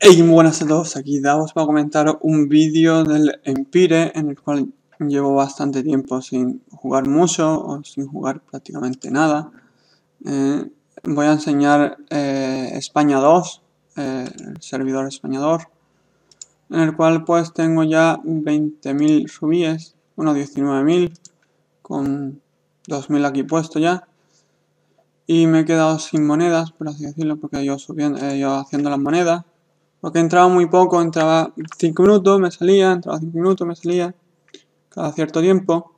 Hey, buenas a todos, aquí Davos para comentar un vídeo del Empire en el cual llevo bastante tiempo sin jugar mucho o sin jugar prácticamente nada. Eh, voy a enseñar eh, España 2, eh, el servidor Españador, en el cual pues tengo ya 20.000 subíes, bueno 19.000, con 2.000 aquí puesto ya y me he quedado sin monedas, por así decirlo, porque yo, subiendo, yo haciendo las monedas porque entraba muy poco, entraba 5 minutos, me salía, entraba 5 minutos, me salía, cada cierto tiempo.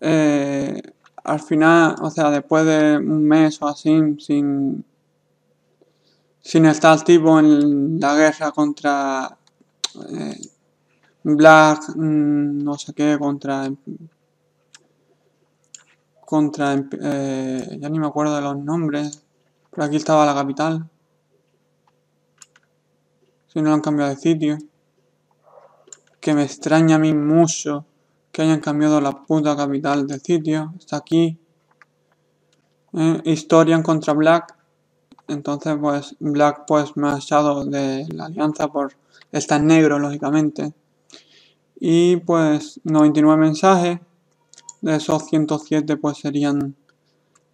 Eh, al final, o sea, después de un mes o así, sin, sin estar tipo en la guerra contra eh, Black, mm, no sé qué, contra... Contra... Eh, ya ni me acuerdo de los nombres. Pero aquí estaba la capital si no lo han cambiado de sitio. Que me extraña a mí mucho que hayan cambiado la puta capital de sitio. Está aquí. historia eh, Historian contra Black. Entonces, pues, Black pues me ha echado de la alianza por... estar negro, lógicamente. Y pues 99 mensajes. De esos 107 pues serían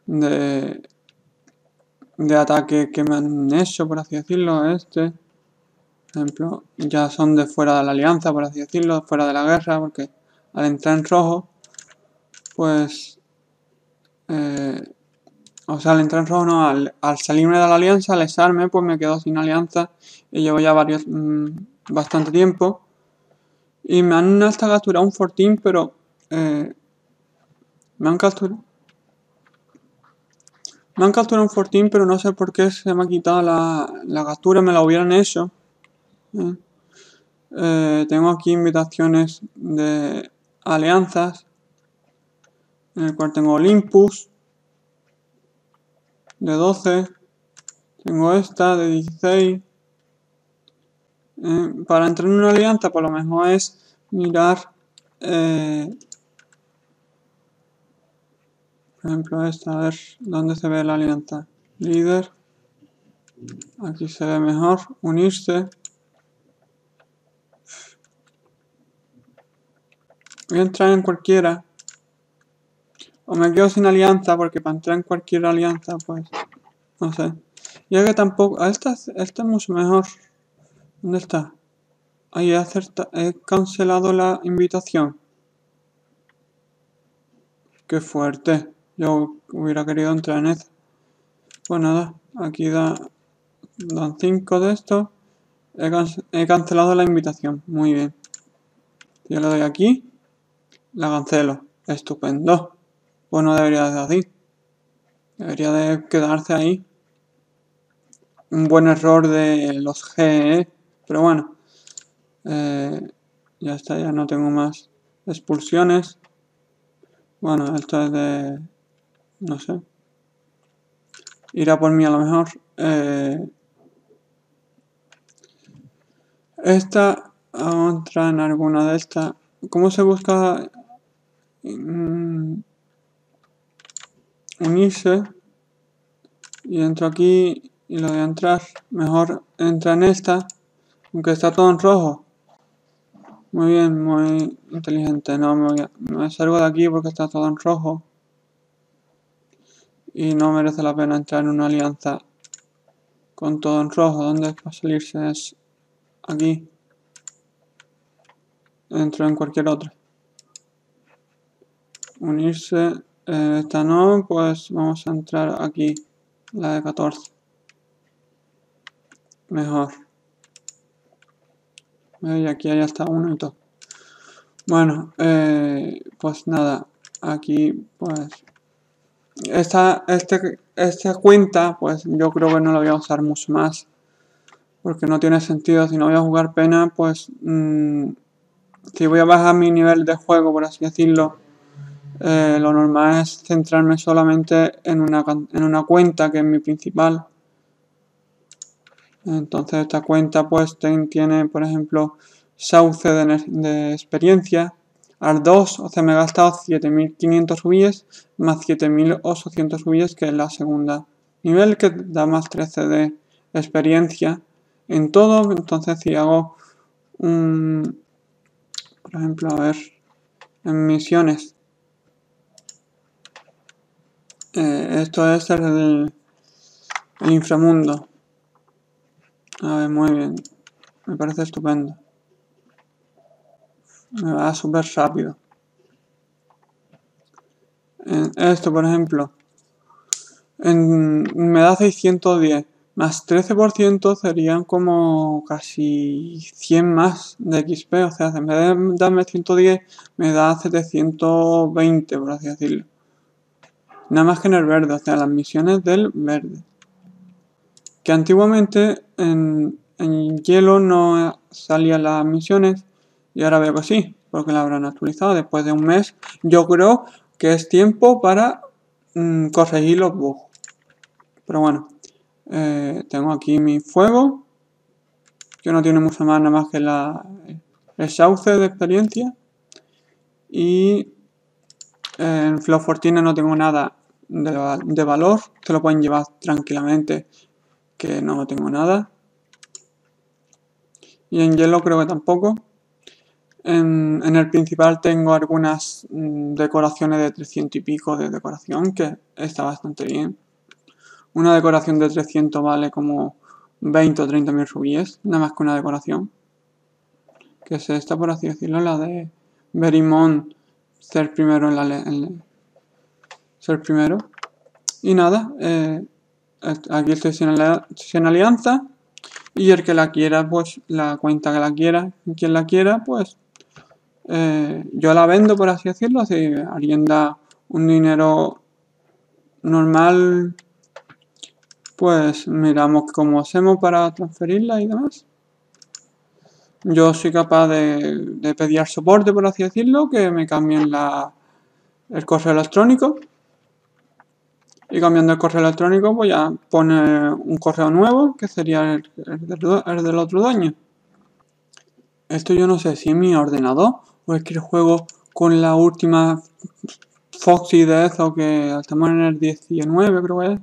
de, de ataque que me han hecho, por así decirlo, este ejemplo, ya son de fuera de la alianza, por así decirlo, fuera de la guerra, porque al entrar en rojo, pues... Eh, o sea, al entrar en rojo, no, al, salirme de la alianza, al exarme, pues me quedo sin alianza y llevo ya varios, mm, bastante tiempo. Y me han hasta capturado un fortín, pero... Eh, me han capturado... Me han capturado un fortín, pero no sé por qué se me ha quitado la, la captura, me la hubieran hecho. Eh, tengo aquí invitaciones de alianzas, en el cual tengo Olympus de 12, tengo esta de 16. Eh, para entrar en una alianza, por lo mejor es mirar, eh, por ejemplo, esta, a ver dónde se ve la alianza. Líder, aquí se ve mejor, unirse. Voy a entrar en cualquiera. O me quedo sin alianza, porque para entrar en cualquier alianza, pues... No sé. Ya que tampoco... Ah, esta es mucho mejor. ¿Dónde está? Ahí he, he cancelado la invitación. Qué fuerte. Yo hubiera querido entrar en esa. Pues nada, aquí da, dan 5 de esto He, cancelado la invitación. Muy bien. Ya lo doy aquí. La cancelo. Estupendo. Pues no debería de así. Debería de quedarse ahí. Un buen error de los GE. ¿eh? Pero bueno. Eh, ya está, ya no tengo más expulsiones. Bueno, esto es de... No sé. Irá por mí a lo mejor. Eh, esta... entrar en alguna de estas. ¿Cómo se busca Mm, unirse y entro aquí y lo a entrar mejor entra en esta aunque está todo en rojo muy bien muy inteligente no me, voy a, me salgo de aquí porque está todo en rojo y no merece la pena entrar en una alianza con todo en rojo donde a salirse es aquí entro en cualquier otra unirse eh, esta no, pues vamos a entrar aquí, la de 14. Mejor. Y aquí ya está uno y todo. Bueno, eh, pues nada, aquí pues... Esta, este, esta cuenta, pues yo creo que no la voy a usar mucho más. Porque no tiene sentido, si no voy a jugar pena, pues... Mm, si voy a bajar mi nivel de juego, por así decirlo, eh, lo normal es centrarme solamente en una, en una cuenta que es mi principal. Entonces esta cuenta pues tiene por ejemplo sauce de, experiencia. Al 2, o sea, me he gastado 7.500 UIs más 7.800 UIs, que es la segunda nivel, que da más 13 de experiencia en todo. Entonces, si hago un, por ejemplo, a ver, en misiones, eh, esto es el, inframundo. A ver, muy bien. Me parece estupendo. Me va súper rápido. esto, por ejemplo. En, me da 610. Más 13% serían como casi 100 más de XP. O sea, en vez de darme 110, me da 720, por así decirlo nada más que en el verde, o sea, las misiones del verde. Que antiguamente en, en hielo no salían las misiones y ahora veo que sí, porque la habrán actualizado después de un mes. Yo creo que es tiempo para mm, corregir los bugs. Pero bueno, eh, tengo aquí mi fuego, que no tiene mucho más nada más que la, el sauce de experiencia. Y eh, en Flow Fortina no tengo nada de, de valor, te lo pueden llevar tranquilamente, que no tengo nada. Y en hielo creo que tampoco. En, en, el principal tengo algunas mm, decoraciones de 300 y pico de decoración, que está bastante bien. Una decoración de 300 vale como 20 o 30 mil rubíes, nada más que una decoración. Que es esta, por así decirlo, la de Berimón ser primero en la, en, ser primero. Y nada, aquí estoy sin, alianza. Y el que la quiera, pues la cuenta que la quiera, quien la quiera, pues eh, yo la vendo, por así decirlo. Si alguien da un dinero normal, pues miramos cómo hacemos para transferirla y demás. Yo soy capaz de, de pedir soporte, por así decirlo, que me cambien la, el correo electrónico y cambiando el correo electrónico voy pues a poner un correo nuevo que sería el, del, otro dueño. Esto yo no sé si es mi ordenador o es que juego con la última Foxy de eso que estamos en el 19 creo que es.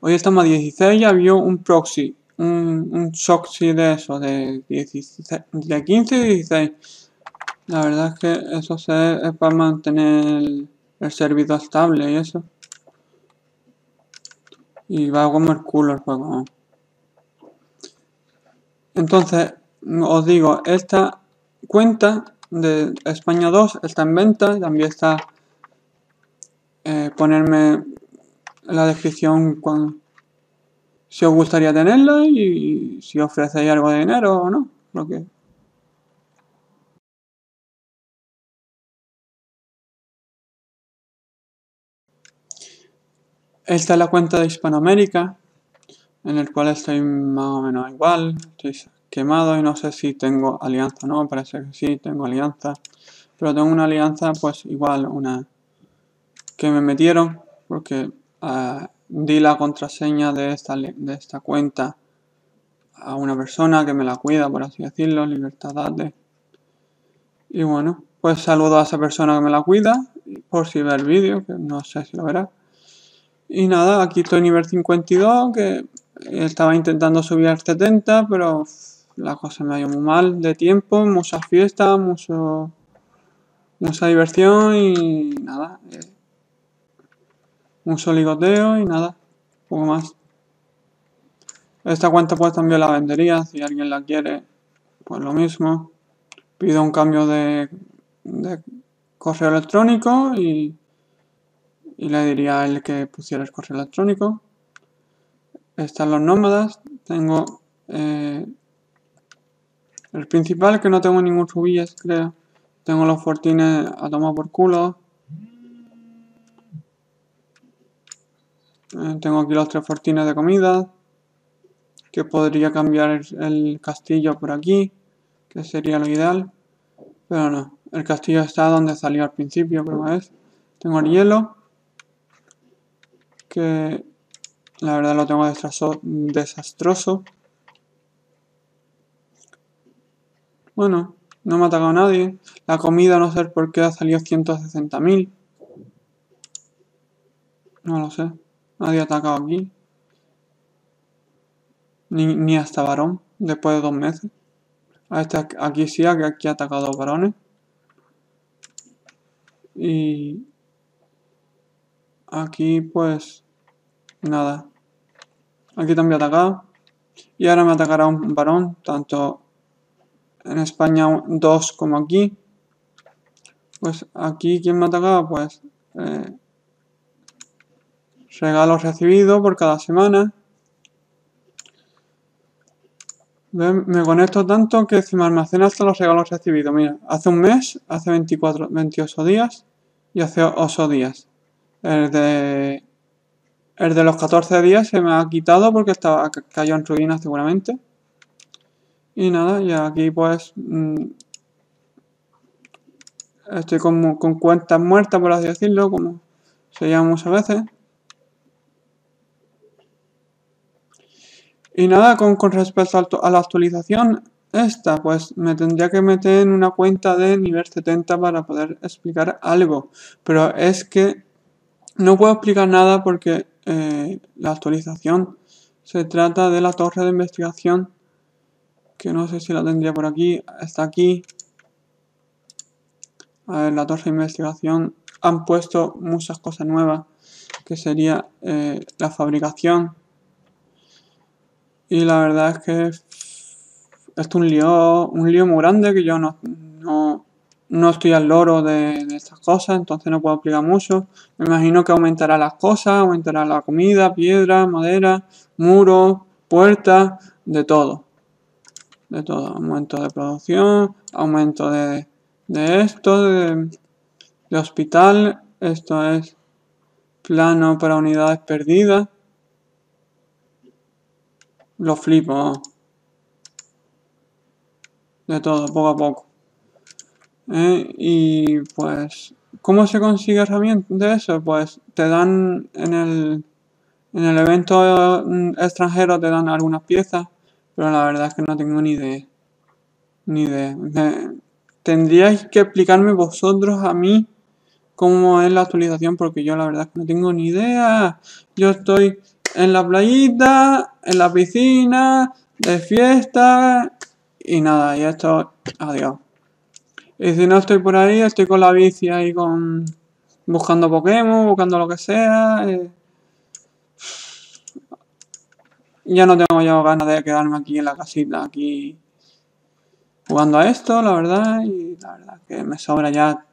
Hoy estamos a 16 y había un proxy, un, un de eso, de, de 15 y 16. La verdad es que eso es para mantener el servidor estable y eso y va a el culo el juego. Entonces, os digo, esta cuenta de España 2 está en venta, también está eh, ponerme la descripción si os gustaría tenerla y si ofrecéis algo de dinero o no, lo que Esta es la cuenta de Hispanoamérica, en el cual estoy más o menos igual. Estoy quemado y no sé si tengo alianza o no, parece que sí, tengo alianza. Pero tengo una alianza, pues igual, una que me metieron, porque ah, di la contraseña de esta, de esta cuenta a una persona que me la cuida, por así decirlo, libertad de... Y bueno, pues saludo a esa persona que me la cuida, por si ve el vídeo, que no sé si lo verá. Y nada, aquí estoy nivel 52, que estaba intentando subir al 70, pero la cosa me ha ido muy mal de tiempo, Mucha fiesta, mucho, mucha diversión y nada. Un eh, mucho ligoteo y nada, poco más. Esta cuenta pues también la vendería, si alguien la quiere, pues lo mismo. Pido un cambio de correo electrónico y y le diría a él que pusiera el correo electrónico. Están los nómadas, tengo eh, el principal que no tengo ningún rubillas creo. Tengo los fortines a tomar por culo. Eh, tengo aquí los tres fortines de comida. Que podría cambiar el, castillo por aquí. Que sería lo ideal. Pero no. El castillo está donde salió al principio, creo es. Tengo el hielo que la verdad lo tengo desastroso. Bueno, no me ha atacado nadie. La comida, no sé por qué, ha salido 160.000. No lo sé. Nadie ha atacado aquí. Ni, hasta varón, después de dos meses. Este, aquí sí, aquí ha atacado varones. Y Aquí pues nada. Aquí también atacado. Y ahora me atacará un varón, tanto en España 2 como aquí. Pues aquí, ¿quién me atacaba? Pues eh, regalos recibidos por cada semana. Me conecto tanto que si me almacena hasta los regalos recibidos. Mira, hace un mes, hace 24, 28 días y hace 8 días. El de, el de los 14 días se me ha quitado porque estaba, cayó en ruinas seguramente. Y nada, y aquí pues... Mm, estoy con, con cuentas muertas, por así decirlo, como se llama muchas veces. Y nada, con, respecto a, a la actualización, esta, pues me tendría que meter en una cuenta de nivel 70 para poder explicar algo. Pero es que no puedo explicar nada porque eh, la actualización se trata de la torre de investigación, que no sé si la tendría por aquí, está aquí. A ver, la torre de investigación han puesto muchas cosas nuevas, que sería eh, la fabricación. Y la verdad es que es un lío, un lío muy grande que yo no, no estoy al loro de, estas cosas, entonces no puedo aplicar mucho. Me imagino que aumentará las cosas, aumentará la comida, piedra, madera, Muro, puerta de todo. De todo, aumento de producción, aumento de, esto, de, de hospital, esto es plano para unidades perdidas. Lo flipo. De todo, poco a poco. ¿eh? y pues, ¿cómo se consigue herramienta de eso? Pues te dan en el, en el evento mm, extranjero, te dan algunas piezas, pero la verdad es que no tengo ni idea. Ni idea. tendríais que explicarme vosotros a mí cómo es la actualización, porque yo la verdad es que no tengo ni idea. Yo estoy en la playita, en la piscina, de fiesta, y nada, y esto, adiós. Y si no estoy por ahí, estoy con la bici ahí con... Buscando Pokémon, buscando lo que sea. Eh. Ya no tengo ya ganas de quedarme aquí en la casita, aquí jugando a esto, la verdad. Y la verdad que me sobra ya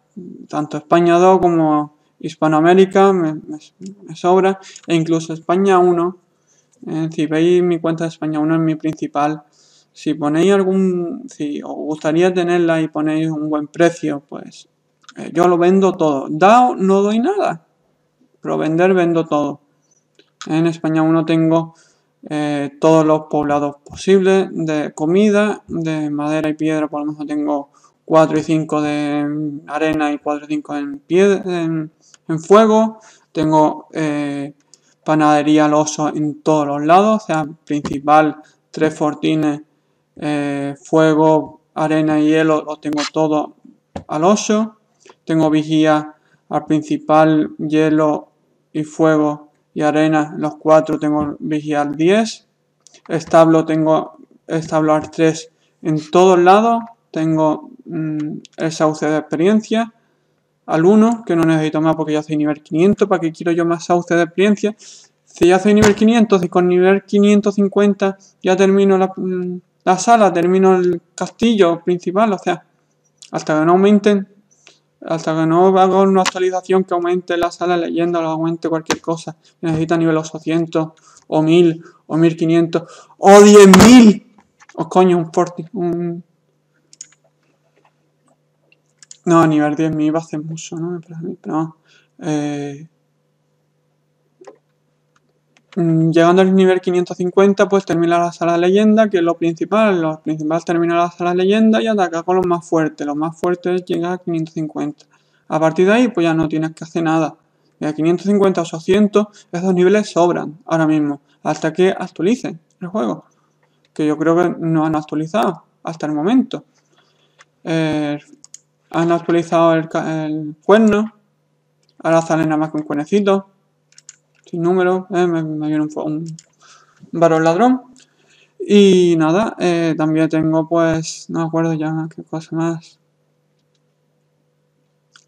tanto España 2 como Hispanoamérica, me, sobra. E incluso España 1. Eh, si veis mi cuenta de España 1 es mi principal si ponéis algún, si os gustaría tenerla y ponéis un buen precio, pues eh, yo lo vendo todo. DAO no doy nada, pero vender vendo todo. En España uno tengo eh, todos los poblados posibles de comida, de madera y piedra, por lo menos tengo 4 y 5 de arena y 4 y 5 en, en, fuego. Tengo eh, panadería al oso en todos los lados, o sea, principal, tres fortines eh, fuego, arena y hielo, los tengo todo al 8. Tengo vigía al principal, hielo y fuego y arena, los 4 tengo vigía al 10. Establo tengo establo al 3 en todos lados. Tengo esa mm, el sauce de experiencia al 1, que no necesito más porque ya soy nivel 500. ¿Para qué quiero yo más sauce de experiencia? Si ya soy nivel 500 y con nivel 550 ya termino la... Mm, la sala, termino el castillo principal, o sea, hasta que no aumenten, hasta que no haga una actualización que aumente la sala leyendo leyenda o aumente cualquier cosa, necesita nivel 800 o 1000 o 1500 o 10.000, o coño, un forti, un... No, nivel 10.000 va a hacer mucho, ¿no? Eh, Mm, llegando al nivel 550, pues terminarás a la leyenda, que es lo principal. Lo principal terminarás a la leyenda y atacar con los más fuertes. Los más fuertes llega a 550. A partir de ahí, pues ya no tienes que hacer nada. De 550 a 800, esos niveles sobran ahora mismo, hasta que actualicen el juego. Que yo creo que no han actualizado hasta el momento. Eh, han actualizado el, cuerno. Ahora sale nada más con cuernecitos sin número, eh, me, dieron un, varón ladrón. Y nada, eh, también tengo pues, no me acuerdo ya qué cosa más.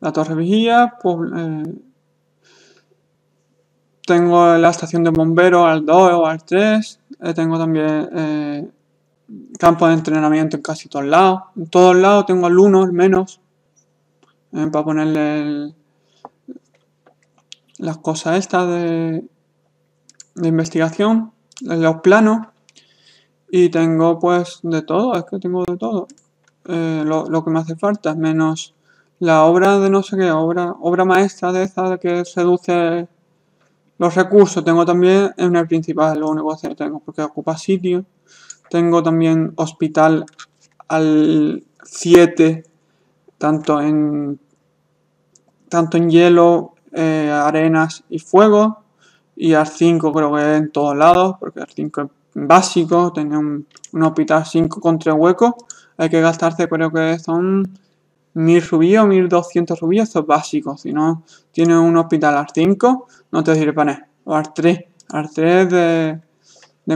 La torre vigía, eh, tengo la estación de bomberos al 2 o al 3, tengo también campo de entrenamiento en casi todos lados. En todos lados tengo al 1 al menos, para ponerle el, las cosas estas de, investigación, los planos. Y tengo pues de todo, es que tengo de todo. Eh, lo, que me hace falta, menos la obra de no sé qué, obra, obra maestra de esa que seduce los recursos. Tengo también en el principal, lo único que tengo, porque ocupa sitio. Tengo también hospital al 7, tanto en tanto en hielo, eh, arenas y fuego. Y al 5 creo que en todos lados, porque el 5 es básico, tener un, hospital 5 con 3 huecos. Hay que gastarse, creo que son 1000 subidas 1200 subidas. esto es básico. Si no tiene un hospital al 5, no te sirve para nada. O al 3, al 3 de,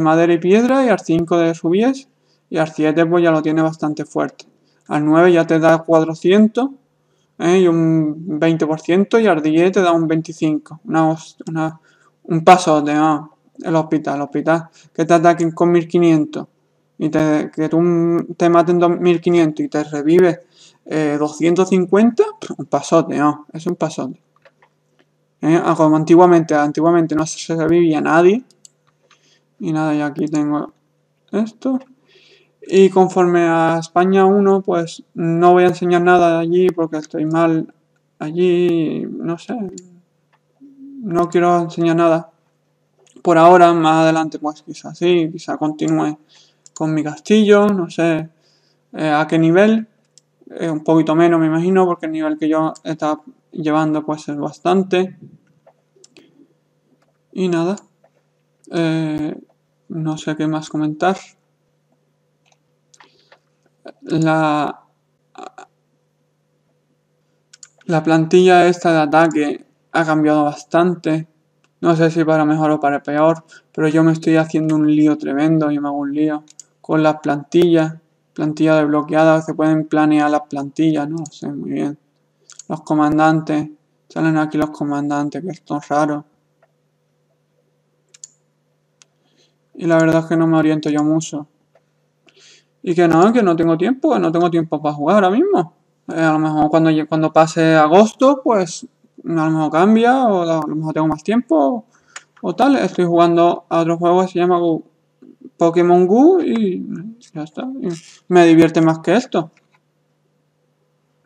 madera y piedra y al 5 de subidas, Y al 7 pues ya lo tiene bastante fuerte. Al 9 ya te da 400 ¿eh? y un 20% y Ardille te da un 25%. un pasote, ¿no? Ah, el hospital, el hospital que te ataquen con 1500 y que tú mm, te maten 2500 y te revives 250, eh, un pasote, no, ah, es un pasote. ¿Eh? Ah, como antiguamente, antiguamente no se revivía nadie. Y nada, y aquí tengo esto. Y conforme a España 1, pues no voy a enseñar nada de allí porque estoy mal allí, no sé, no quiero enseñar nada. Por ahora, más adelante, pues quizá sí, quizá continúe con mi castillo, no sé eh, a qué nivel, eh, un poquito menos me imagino, porque el nivel que yo estaba llevando pues es bastante. Y nada, eh, no sé qué más comentar la, la plantilla esta de ataque ha cambiado bastante. No sé si para mejor o para peor, pero yo me estoy haciendo un lío tremendo, yo me hago un lío con las plantillas, plantilla desbloqueada se pueden planear las plantillas, no lo sé muy bien. Los comandantes, salen aquí los comandantes, que son raro Y la verdad es que no me oriento yo mucho. Y que no, que no tengo tiempo, no tengo tiempo para jugar ahora mismo. Eh, a lo mejor cuando, cuando pase agosto, pues a lo mejor cambia, o a lo mejor tengo más tiempo, o tal. Estoy jugando a otro juego que se llama Pokémon Go y ya está. me divierte más que esto.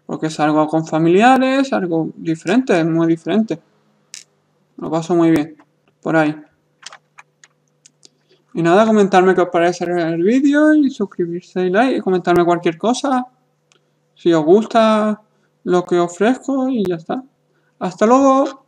Porque salgo con familiares, algo diferente, es muy diferente. Lo paso muy bien, por ahí. Y nada, comentarme qué os parece el vídeo y suscribirse y like, y comentarme cualquier cosa. Si os gusta lo que ofrezco y ya está. Hasta luego.